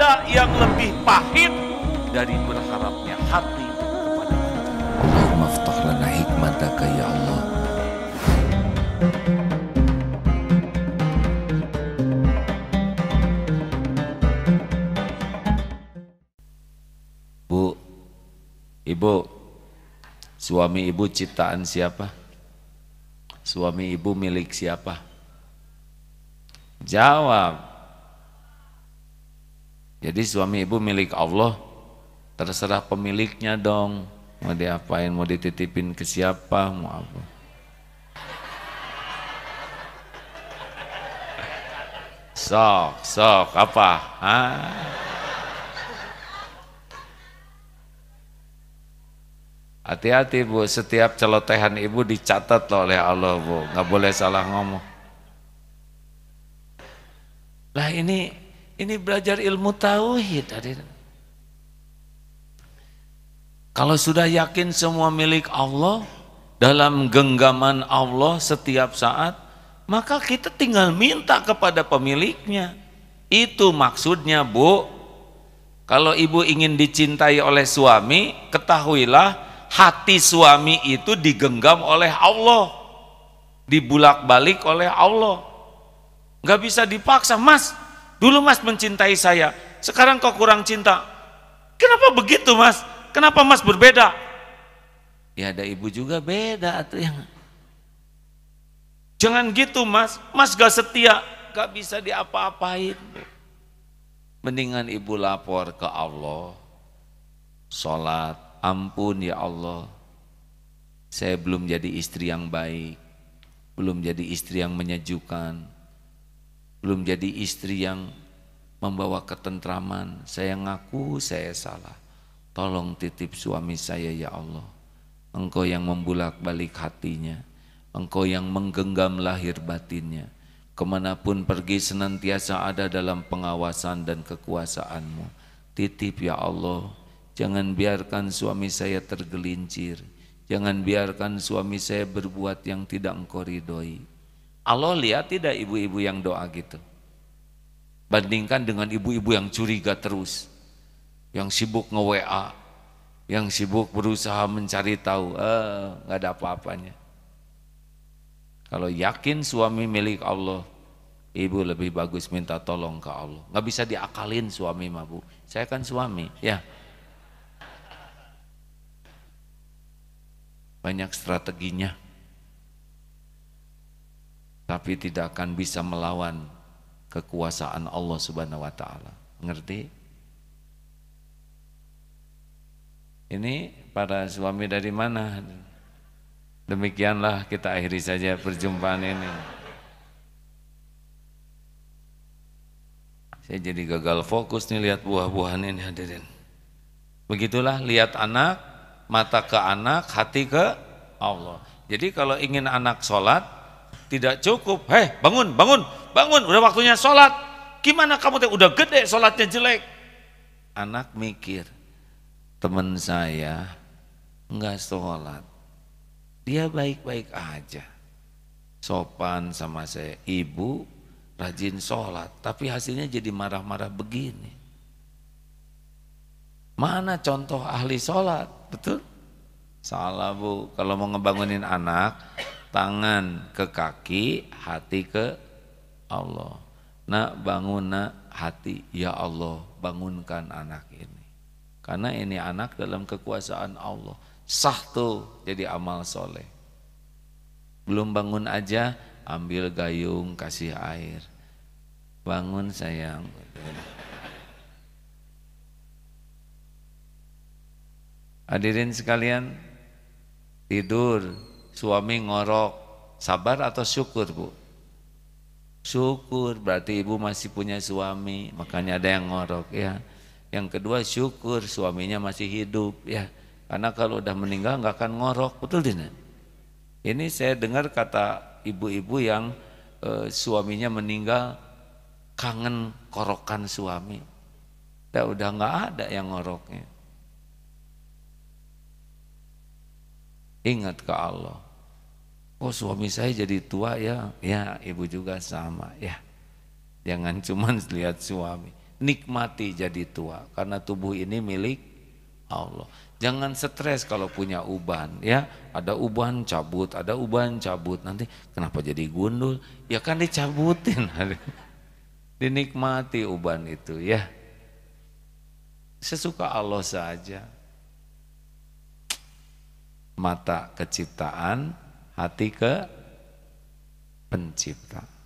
ada yang lebih pahit dari berharapnya hati kepada hikmataka ya Allah. Bu, Ibu, suami Ibu ciptaan siapa? Suami Ibu milik siapa? Jawab. Jadi suami ibu milik Allah, terserah pemiliknya dong. Mau diapain, mau dititipin ke siapa, mau apa. Sok, sok, apa? Hah? Hati-hati bu, setiap celotehan ibu dicatat loh oleh Allah bu, nggak boleh salah ngomong. Lah ini ini belajar ilmu tauhid. Kalau sudah yakin semua milik Allah, dalam genggaman Allah setiap saat, maka kita tinggal minta kepada pemiliknya. Itu maksudnya, Bu. Kalau ibu ingin dicintai oleh suami, ketahuilah hati suami itu digenggam oleh Allah. Dibulak-balik oleh Allah. Gak bisa dipaksa, Mas, Dulu mas mencintai saya, sekarang kok kurang cinta. Kenapa begitu mas? Kenapa mas berbeda? Ya ada ibu juga beda atau yang Jangan gitu mas, mas gak setia, gak bisa diapa-apain. Mendingan ibu lapor ke Allah, sholat, ampun ya Allah, saya belum jadi istri yang baik, belum jadi istri yang menyejukkan, belum jadi istri yang membawa ketentraman. Saya ngaku saya salah. Tolong titip suami saya ya Allah. Engkau yang membulak-balik hatinya. Engkau yang menggenggam lahir batinnya. Kemanapun pergi senantiasa ada dalam pengawasan dan kekuasaanmu. Titip ya Allah. Jangan biarkan suami saya tergelincir. Jangan biarkan suami saya berbuat yang tidak engkau ridhoi. Allah lihat tidak ibu-ibu yang doa gitu. Bandingkan dengan ibu-ibu yang curiga terus, yang sibuk nge-WA, yang sibuk berusaha mencari tahu, eh, gak ada apa-apanya. Kalau yakin suami milik Allah, ibu lebih bagus minta tolong ke Allah. Gak bisa diakalin suami mah bu, saya kan suami, ya. Banyak strateginya tapi tidak akan bisa melawan kekuasaan Allah Subhanahu wa taala. Ngerti? Ini para suami dari mana? Demikianlah kita akhiri saja perjumpaan ini. Saya jadi gagal fokus nih lihat buah-buahan ini hadirin. Begitulah lihat anak, mata ke anak, hati ke Allah. Jadi kalau ingin anak sholat, tidak cukup. Hei, bangun, bangun, bangun. Udah waktunya sholat. Gimana kamu teh udah gede sholatnya jelek? Anak mikir, teman saya nggak sholat. Dia baik-baik aja. Sopan sama saya. Ibu rajin sholat. Tapi hasilnya jadi marah-marah begini. Mana contoh ahli sholat? Betul? Salah bu, kalau mau ngebangunin anak, tangan ke kaki, hati ke Allah. Nak bangun nak hati, ya Allah bangunkan anak ini. Karena ini anak dalam kekuasaan Allah. Sah tuh jadi amal soleh. Belum bangun aja, ambil gayung, kasih air. Bangun sayang. Hadirin sekalian, tidur suami ngorok, sabar atau syukur bu? Syukur berarti ibu masih punya suami, makanya ada yang ngorok ya. Yang kedua syukur suaminya masih hidup ya. Karena kalau udah meninggal nggak akan ngorok, betul tidak? Ini saya dengar kata ibu-ibu yang e, suaminya meninggal kangen korokan suami. udah nggak ada yang ngoroknya. ingat ke Allah. Oh suami saya jadi tua ya, ya ibu juga sama ya. Jangan cuma lihat suami, nikmati jadi tua karena tubuh ini milik Allah. Jangan stres kalau punya uban ya, ada uban cabut, ada uban cabut nanti kenapa jadi gundul? Ya kan dicabutin. Dinikmati uban itu ya. Sesuka Allah saja mata keciptaan, hati ke pencipta.